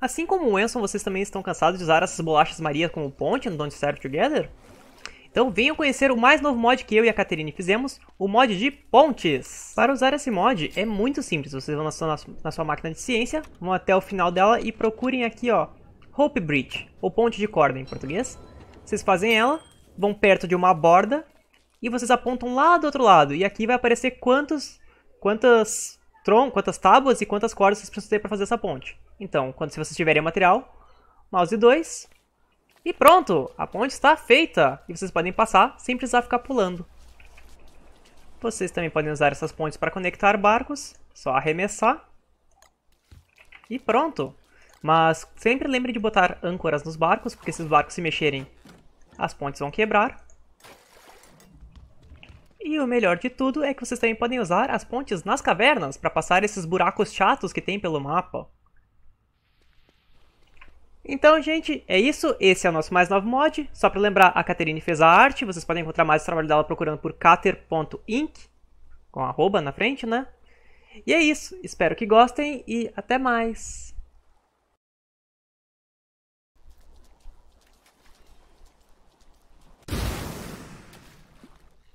Assim como o Enson, vocês também estão cansados de usar essas bolachas Maria como ponte no Don't Serve Together? Então venham conhecer o mais novo mod que eu e a Caterine fizemos, o mod de pontes. Para usar esse mod é muito simples, vocês vão na sua, na sua máquina de ciência, vão até o final dela e procurem aqui ó, Hope Bridge, ou ponte de corda em português. Vocês fazem ela, vão perto de uma borda e vocês apontam lá do outro lado. E aqui vai aparecer quantos, quantas tron, quantas tábuas e quantas cordas vocês precisam ter para fazer essa ponte. Então, quando se vocês tiverem o material, mouse 2. E pronto, a ponte está feita. E vocês podem passar sem precisar ficar pulando. Vocês também podem usar essas pontes para conectar barcos. Só arremessar. E pronto. Mas sempre lembre de botar âncoras nos barcos, porque se os barcos se mexerem, as pontes vão quebrar. E o melhor de tudo é que vocês também podem usar as pontes nas cavernas para passar esses buracos chatos que tem pelo mapa. Então, gente, é isso. Esse é o nosso mais novo mod. Só para lembrar, a Caterine fez a arte. Vocês podem encontrar mais trabalho dela procurando por cater.inc, com arroba na frente, né? E é isso. Espero que gostem e até mais.